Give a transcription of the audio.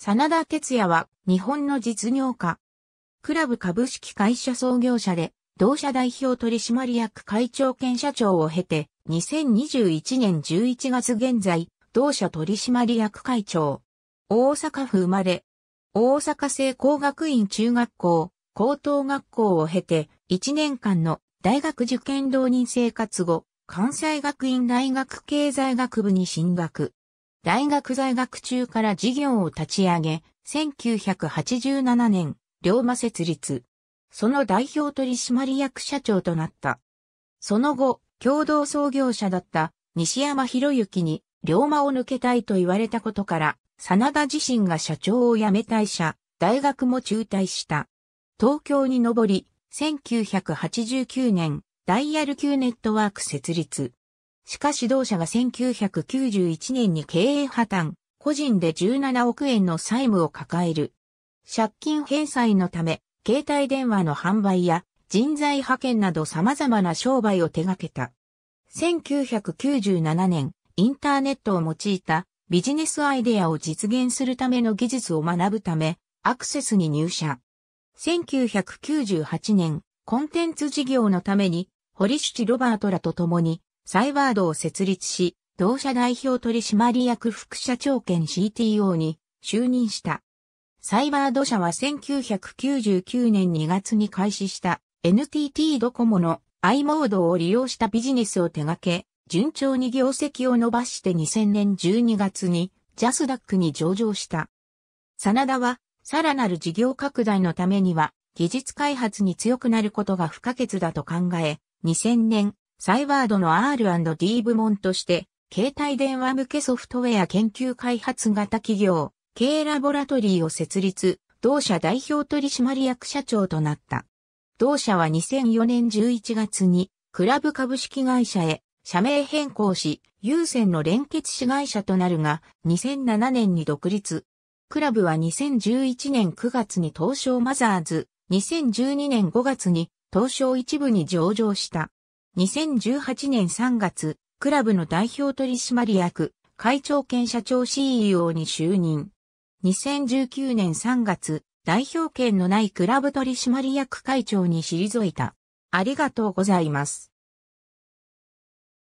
真田哲也は日本の実業家。クラブ株式会社創業者で、同社代表取締役会長兼社長を経て、2021年11月現在、同社取締役会長。大阪府生まれ。大阪製工学院中学校、高等学校を経て、1年間の大学受験浪人生活後、関西学院大学経済学部に進学。大学在学中から事業を立ち上げ、1987年、龍馬設立。その代表取締役社長となった。その後、共同創業者だった西山博之に、龍馬を抜けたいと言われたことから、真田自身が社長を辞め退社、大学も中退した。東京に上り、1989年、ダイヤル級ネットワーク設立。しかし同社が1991年に経営破綻、個人で17億円の債務を抱える。借金返済のため、携帯電話の販売や人材派遣など様々な商売を手掛けた。1997年、インターネットを用いたビジネスアイデアを実現するための技術を学ぶため、アクセスに入社。1998年、コンテンツ事業のために、ホリシュチ・ロバートらと共に、サイバードを設立し、同社代表取締役副社長兼 CTO に就任した。サイバード社は1999年2月に開始した NTT ドコモの i モードを利用したビジネスを手掛け、順調に業績を伸ばして2000年12月にジャスダックに上場した。サナダは、さらなる事業拡大のためには、技術開発に強くなることが不可欠だと考え、2000年サイバードの R&D 部門として、携帯電話向けソフトウェア研究開発型企業、K ラボラトリーを設立、同社代表取締役社長となった。同社は2004年11月に、クラブ株式会社へ社名変更し、優先の連結子会社となるが、2007年に独立。クラブは2011年9月に東証マザーズ、2012年5月に東証一部に上場した。2018年3月、クラブの代表取締役、会長兼社長 CEO に就任。2019年3月、代表権のないクラブ取締役会長に退いた。ありがとうございます。